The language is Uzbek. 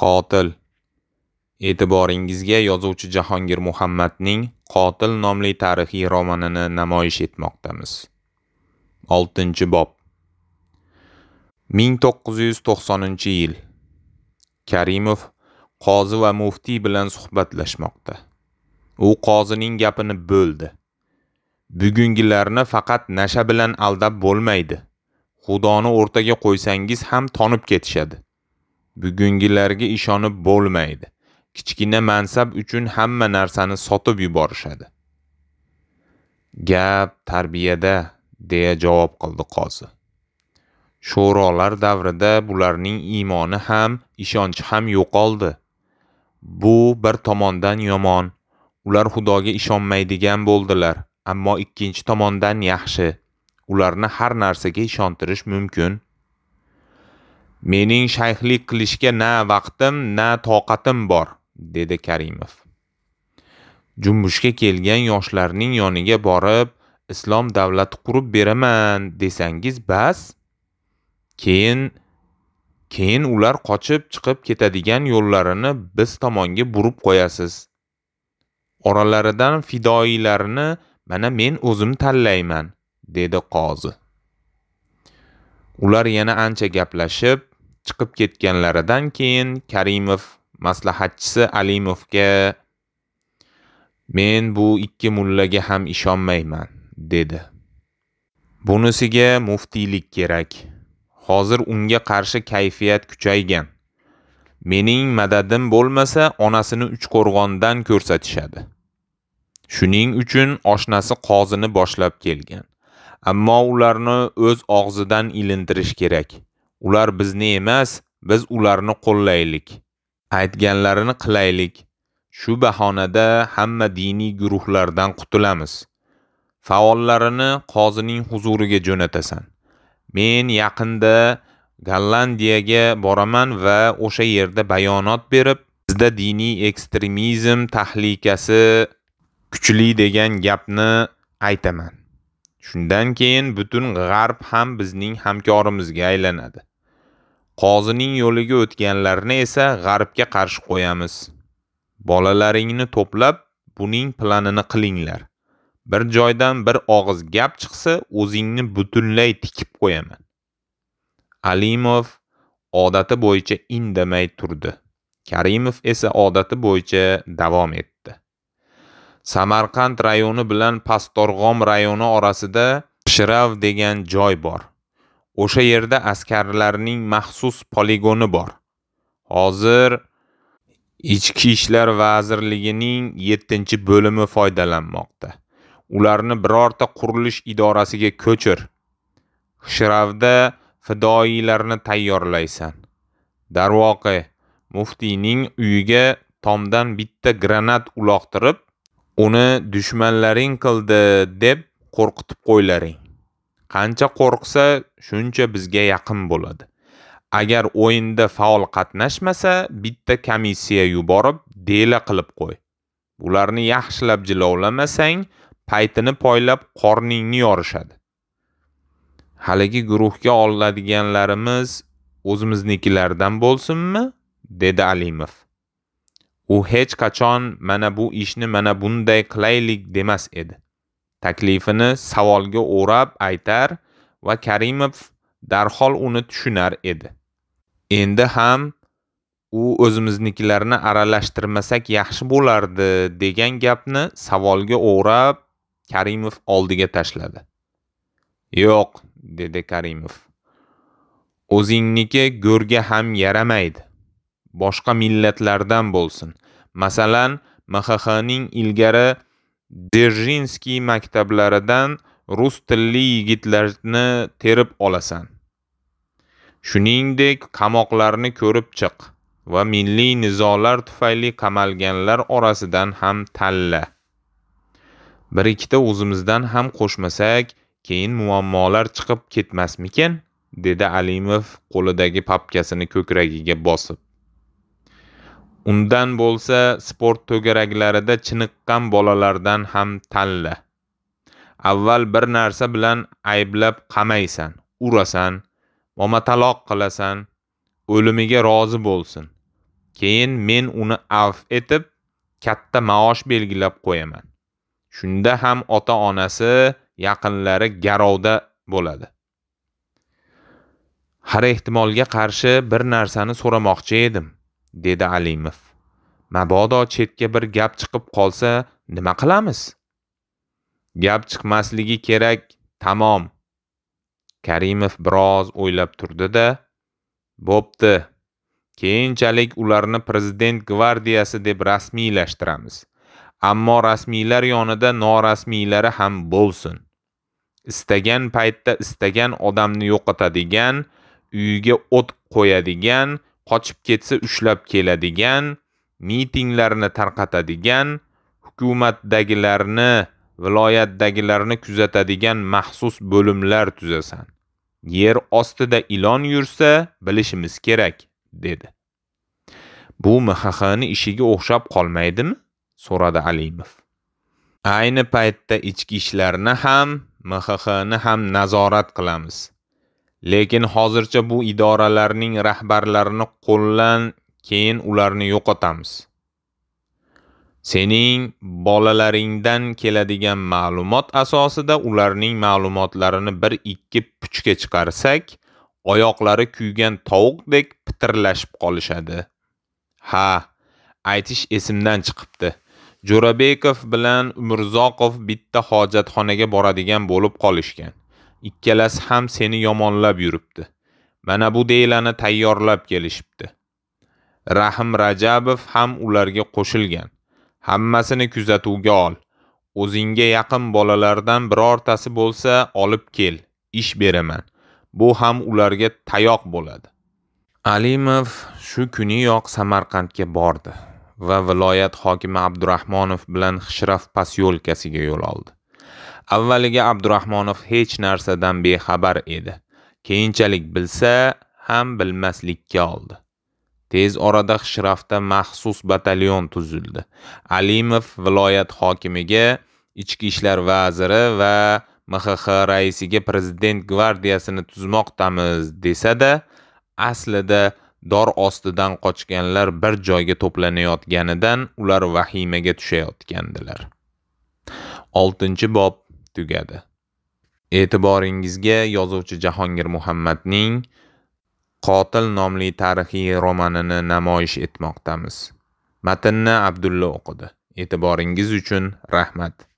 qotil e'tiboringizga yozuvchi jahongir muhammadning qotil nomli tarixiy romanini namoyish etmoqdamiz 6 bob 1990 yil karimov qozi va mufti bilan suhbatlashmoqda u qozining gapini bo'ldi bugungilarni faqat nasha bilan aldab bo'lmaydi xudoni o'rtaga qo'ysangiz ham tonib ketishadi bugungilarga ishonib bo'lmaydi kichkina mansab uchun hamma narsani sotib yuborishadi gap tarbiyada deya javob qildi qozi sho'rolar davrida bularning iymoni ham ishonchi ham yo'qoldi bu bir tomondan yomon ular xudoga ishonmaydigan bo'ldilar ammo ikkinchi tomondan yaxshi ularni har narsaga ishontirish mumkin mening shayxlik qilishga na vaqtim na toqatim bor dedi karimov jumbushga kelgan yoshlarning yoniga borib islom davlati qurib beraman desangiz bas keyin keyin ular qochib chiqib ketadigan yo'llarini biz tomonga burib qo'yasiz oralaridan fidoyilarni mana men o'zim tanlayman dedi qozi ular yana ancha gaplashib chiqib ketganlaridan keyin karimov maslahatchisi alimovga men bu ikki mullaga ham ishonmayman dedi bunisiga muftiylik kerak hozir unga qarshi kayfiyat kuchaygan mening madadim bo'lmasa onasini uchqo'rg'ondan ko'rsatishadi shuning uchun oshnasi qozini boshlab kelgan ammo ularni o'z og'zidan ilintirish kerak ular bizni emas biz ularni qo'llaylik aytganlarini qilaylik shu bahonada hamma diniy guruhlardan qutulamiz faollarini qozining huzuriga jo'natasan men yaqinda gollandiyaga boraman va o'sha yerda bayonot berib bizda diniy ekstremizm tahlikasi kuchli degan gapni aytaman Shundan keyin butun g'arb ham bizning hamkorimizga aylanadi. Qozining yo'liga o'tganlarni esa g'arbga qarshi qo'yamiz. Bolalaringni to'plab buning planini qilinglar. Bir joydan bir og'iz gap chiqsa, o'zingni butunlay tikib qo'yaman. Alimov odati bo'yicha indamay turdi. Karimov esa odati bo'yicha davom etdi. samarqand rayoni bilan Pastorg'om rayoni orasida pishirav degan joy bor o'sha yerda askarlarning maxsus poligoni bor hozir ichki ishlar vazirligining yettinchi bo'limi foydalanmoqda ularni birorta qurilish idorasiga ko'chir shiravda fidoilarni tayyorlaysan darvoqe muftiyning uyiga tomdan bitta granat uloqtirib uni dushmanlaring qildi deb qo'rqitib qo'ylaring qancha qo'rqsa shuncha bizga yaqin bo'ladi agar o'yinda faol qatnashmasa bitta komissiya yuborib dela qilib qo'y ularni yaxshilab jilovlamasang paytini poylab qorningni yorishadi haligi guruhga oladiganlarimiz o'zimiznikilardan bo'lsinmi dedi alimov u hech qachon mana bu ishni mana bunday qilaylik demas edi taklifini savolga o'rab aytar va karimov darhol uni tushunar edi endi ham u o'zimiznikilarni aralashtirmasak yaxshi bo'lardi degan gapni savolga o'rab karimov oldiga tashladi yo'q dedi karimov o'zingniki go'rga ham yaramaydi boshqa millatlardan bo'lsin masalan mxxning ilgari dzержinskiy maktablaridan rus tilli yigitlarni terib olasan shuningdek qamoqlarni ko'rib chiq va milliy nizolar tufayli qamalganlar orasidan ham tanla bir ikkita o'zimizdan ham qo'shmasak keyin muammolar chiqib ketmasmikan dedi alimov qo'lidagi papkasini ko'kragiga bosib undan bo'lsa sport to'garaklarida chiniqqan bolalardan ham tanla avval bir narsa bilan ayblab qamaysan urasan momataloq qilasan o'limiga rozi bo'lsin keyin men uni avf etib katta maosh belgilab qo'yaman shunda ham ota onasi yaqinlari garovda bo'ladi har ehtimolga qarshi bir narsani so'ramoqchi edim dedi alimov mabodo chetga bir gap chiqib qolsa nima qilamiz gap chiqmasligi kerak tamom karimov biroz o'ylab turdi da bo'pti keyinchalik ularni prezident gvardiyasi deb rasmiylashtiramiz ammo rasmiylar yonida norasmiylari ham bo'lsin istagan paytda istagan odamni yo'qotadigan uyiga o't qo'yadigan qochib ketsa ushlab keladigan mitinglarni tarqatadigan hukumatdagilarni viloyatdagilarni kuzatadigan maxsus bo'limlar tuzasan yer ostida ilon yursa bilishimiz kerak dedi bu mxxni ishiga o'xshab qolmaydimi so'radi alimov ayni paytda ichki ishlarni ham mxxni ham nazorat qilamiz Lekin hozircha bu idoralarning rahbarlarini qo'llan, keyin ularni yo'qotamiz. Sening bolalaringdan keladigan ma'lumot asosida ularning ma'lumotlarini 1-2 puchga chiqarsak, oyoqlari kuygan tovuqdek pitirlashib qolishadi. Ha, aytish esimdan chiqibdi. Jo'rabekov bilan Umurzoqov bitta hojatxonaga boradigan bo'lib qolishgan. ikkalasi ham seni yomonlab yuribdi mana bu deylani tayyorlab kelishibdi rahim rajabov ham ularga qo'shilgan hammasini kuzatuvga ol o'zingga yaqin bolalardan birortasi bo'lsa olib kel ish beraman bu ham ularga tayoq bo'ladi alimov shu kuniyoq samarqandga bordi va viloyat hokimi abdurahmonov bilan xishraf posyolkasiga yo'l oldi avvaliga abdurahmonov hech narsadan bexabar edi keyinchalik bilsa ham bilmaslikka oldi tez orada xishrafda maxsus batalyon tuzildi alimov viloyat hokimiga ichki ishlar vaziri va mxx raisiga prezident gvardiyasini tuzmoqdamiz desada aslida dor ostidan qochganlar bir joyga to'planayotganidan ular vahimaga tushayotgandilar 6 bob tugadi e'tiboringizga yozuvchi jahongir muhammadning qotil nomli tarixiy romanini namoyish etmoqdamiz matnni abdulla o'qidi e'tiboringiz uchun rahmat